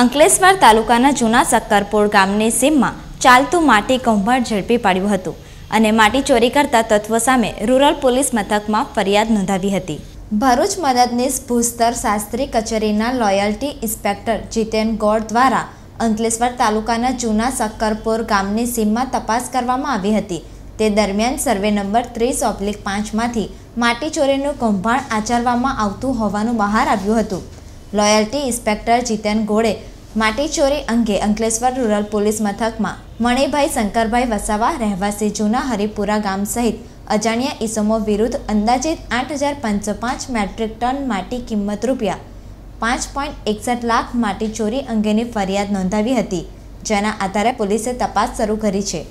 અંકલેશ્વર તાલુકાના જૂના સક્કરપોળ ગામની સીમમાં ચાલતું માટી કૌભાંડ ઝડપી પાડ્યું હતું અને માટી ચોરી કરતા તત્વો સામે રૂરલ પોલીસ મથકમાં ફરિયાદ નોંધાવી હતી ભરૂચ મદદનીશ ભૂસ્તર શાસ્ત્રી કચેરીના લોયલ્ટી ઇન્સ્પેક્ટર જીતેન ગોડ દ્વારા અંકલેશ્વર તાલુકાના જૂના સક્કરપોર ગામની સીમમાં તપાસ કરવામાં આવી હતી તે દરમિયાન સર્વે નંબર ત્રીસ ઓબ્લિક પાંચમાંથી માટી ચોરીનું કૌભાંડ આચરવામાં આવતું હોવાનું બહાર આવ્યું હતું લોયલ્ટી ઇન્સ્પેક્ટર જીતેન ગોળે માટીચોરી અંગે અંકલેશ્વર રૂરલ પોલીસ મથકમાં મણિભાઈ શંકરભાઈ વસાવા રહેવાસી જૂના હરિપુરા ગામ સહિત અજાણ્યા ઇસમો વિરુદ્ધ અંદાજિત આઠ હજાર પાંચસો પાંચ મેટ્રિક ટન માટી કિંમત રૂપિયા પાંચ પોઈન્ટ એકસઠ લાખ માટી ચોરી અંગેની ફરિયાદ નોંધાવી હતી જેના આધારે પોલીસે તપાસ શરૂ કરી છે